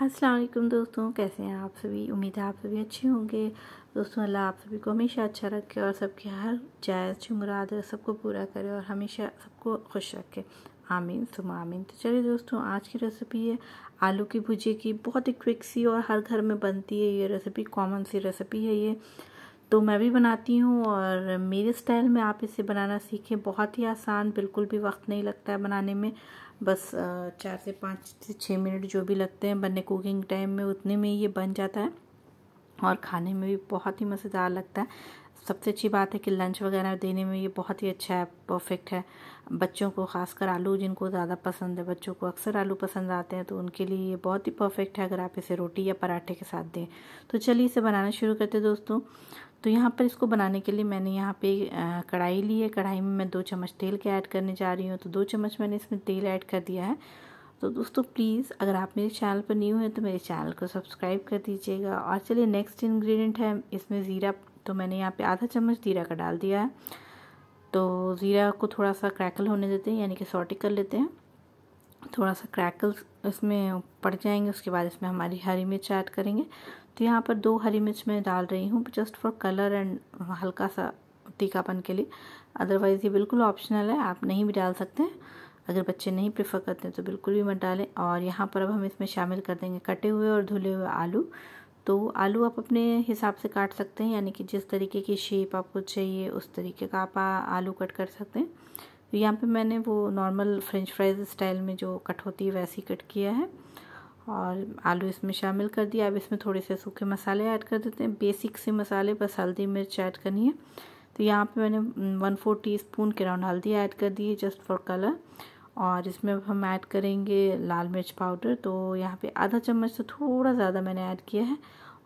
अस्सलाम दोस्तों कैसे हैं आप सभी उम्मीद है आप सभी अच्छे होंगे दोस्तों अल्लाह आप सभी को हमेशा अच्छा रखे और सबके हर जायज़ मुराद सबको पूरा करे और हमेशा सबको खुश रखे आमीन सुम आमीन तो चलिए दोस्तों आज की रेसिपी है आलू की भुजे की बहुत ही क्विक सी और हर घर में बनती है ये रेसिपी कॉमन सी रेसिपी है ये तो मैं भी बनाती हूँ और मेरे स्टाइल में आप इसे बनाना सीखें बहुत ही आसान बिल्कुल भी वक्त नहीं लगता है बनाने में बस चार से पाँच से छः मिनट जो भी लगते हैं बनने कुकिंग टाइम में उतने में ये बन जाता है और खाने में भी बहुत ही मज़ेदार लगता है सबसे अच्छी बात है कि लंच वगैरह देने में ये बहुत ही अच्छा है परफेक्ट है बच्चों को ख़ासकर आलू जिनको ज़्यादा पसंद है बच्चों को अक्सर आलू पसंद आते हैं तो उनके लिए ये बहुत ही परफेक्ट है अगर आप इसे रोटी या पराठे के साथ दें तो चलिए इसे बनाना शुरू करते दोस्तों तो यहाँ पर इसको बनाने के लिए मैंने यहाँ पे कढ़ाई ली है कढ़ाई में मैं दो चम्मच तेल के ऐड करने जा रही हूँ तो दो चम्मच मैंने इसमें तेल ऐड कर दिया है तो दोस्तों प्लीज़ अगर आप मेरे चैनल पर न्यू हैं तो मेरे चैनल को सब्सक्राइब कर दीजिएगा और चलिए नेक्स्ट इंग्रेडिएंट है इसमें ज़ीरा तो मैंने यहाँ पे आधा चम्मच जीरा का डाल दिया है तो ज़ीरा को थोड़ा सा क्रैकल होने देते हैं यानी कि सॉटी कर लेते हैं थोड़ा सा क्रैकल्स इसमें पड़ जाएंगे उसके बाद इसमें हमारी हरी मिर्च ऐड करेंगे तो यहाँ पर दो हरी मिर्च मैं डाल रही हूँ जस्ट फॉर कलर एंड हल्का सा तीखापन के लिए अदरवाइज़ ये बिल्कुल ऑप्शनल है आप नहीं भी डाल सकते हैं अगर बच्चे नहीं प्रेफर करते हैं तो बिल्कुल भी मत डालें और यहाँ पर अब हम इसमें शामिल कर देंगे कटे हुए और धुले हुए आलू तो आलू आप अपने हिसाब से काट सकते हैं यानी कि जिस तरीके की शेप आपको चाहिए उस तरीके का आप आलू कट कर सकते हैं तो यहाँ पे मैंने वो नॉर्मल फ्रेंच फ्राइज स्टाइल में जो कट होती है वैसी कट किया है और आलू इसमें शामिल कर दिया अब इसमें थोड़े से सूखे मसाले ऐड कर देते हैं बेसिक से मसाले बस हल्दी मिर्च ऐड करनी है तो यहाँ पे मैंने वन फोर टी स्पून के राउंड हल्दी ऐड कर दी है जस्ट फॉर कलर और इसमें अब हम ऐड करेंगे लाल मिर्च पाउडर तो यहाँ पे आधा चम्मच से तो थोड़ा ज़्यादा मैंने ऐड किया है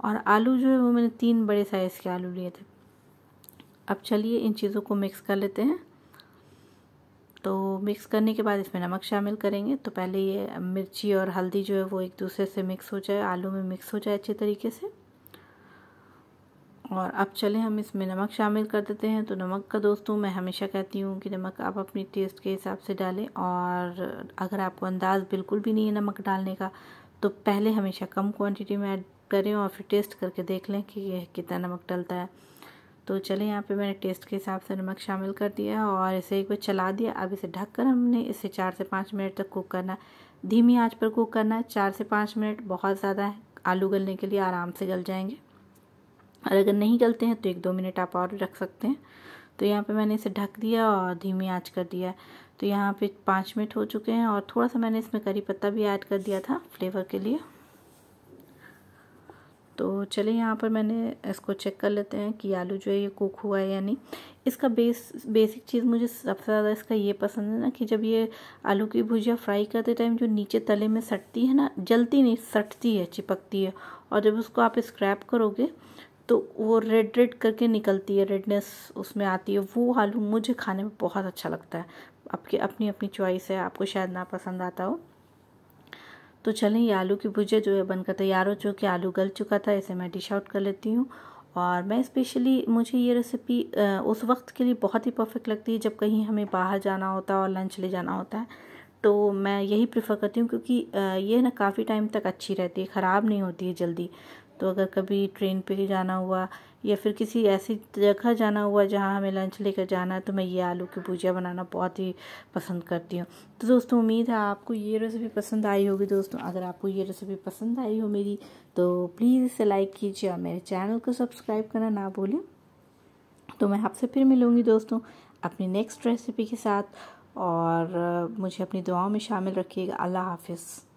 और आलू जो है वो मैंने तीन बड़े साइज़ के आलू लिए थे अब चलिए इन चीज़ों को मिक्स कर लेते हैं तो मिक्स करने के बाद इसमें नमक शामिल करेंगे तो पहले ये मिर्ची और हल्दी जो है वो एक दूसरे से मिक्स हो जाए आलू में मिक्स हो जाए अच्छे तरीके से और अब चलें हम इसमें नमक शामिल कर देते हैं तो नमक का दोस्तों मैं हमेशा कहती हूँ कि नमक आप अपनी टेस्ट के हिसाब से डालें और अगर आपको अंदाज़ बिल्कुल भी नहीं है नमक डालने का तो पहले हमेशा कम क्वांटिटी में ऐड करें और फिर टेस्ट करके देख लें कि यह कितना नमक डलता है तो चलें यहाँ पे मैंने टेस्ट के हिसाब से नमक शामिल कर दिया और इसे एक बार चला दिया अब इसे ढक कर हमने इसे चार से पाँच मिनट तक कुक करना है धीमी आंच पर कुक करना है चार से पाँच मिनट बहुत ज़्यादा है आलू गलने के लिए आराम से गल जाएंगे और अगर नहीं गलते हैं तो एक दो मिनट आप और रख सकते हैं तो यहाँ पे मैंने इसे ढक दिया और धीमी आंच कर दिया तो यहाँ पे पाँच मिनट हो चुके हैं और थोड़ा सा मैंने इसमें करी पत्ता भी ऐड कर दिया था फ्लेवर के लिए तो चलिए यहाँ पर मैंने इसको चेक कर लेते हैं कि आलू जो है ये कुक हुआ है या नहीं इसका बेस बेसिक चीज़ मुझे सबसे ज़्यादा इसका ये पसंद है ना कि जब ये आलू की भुजिया फ्राई करते टाइम जो नीचे तले में सटती है ना जलती नहीं सटती है चिपकती है और जब उसको आप स्क्रैप करोगे तो वो रेड रेड करके निकलती है रेडनेस उसमें आती है वो आलू मुझे खाने में बहुत अच्छा लगता है आपकी अपनी अपनी चॉइस है आपको शायद ना पसंद आता हो तो चलें ये आलू की भुजिया जो है बनकर तैयार हो चुकी आलू गल चुका था इसे मैं डिश आउट कर लेती हूँ और मैं स्पेशली मुझे ये रेसिपी उस वक्त के लिए बहुत ही परफेक्ट लगती है जब कहीं हमें बाहर जाना होता है और लंच ले जाना होता है तो मैं यही प्रेफर करती हूँ क्योंकि ये ना काफ़ी टाइम तक अच्छी रहती है ख़राब नहीं होती है जल्दी तो अगर कभी ट्रेन पे जाना हुआ या फिर किसी ऐसी जगह जाना हुआ जहाँ हमें लंच लेकर जाना है तो मैं ये आलू की भुजिया बनाना बहुत ही पसंद करती हूँ तो दोस्तों उम्मीद है आपको ये रेसिपी पसंद आई होगी दोस्तों अगर आपको ये रेसिपी पसंद आई हो मेरी तो प्लीज़ इसे लाइक कीजिए और मेरे चैनल को सब्सक्राइब करना ना भूलें तो मैं आपसे फिर मिलूँगी दोस्तों अपनी नेक्स्ट रेसिपी के साथ और मुझे अपनी दुआओं में शामिल रखिएगा अल्लाह हाफिज़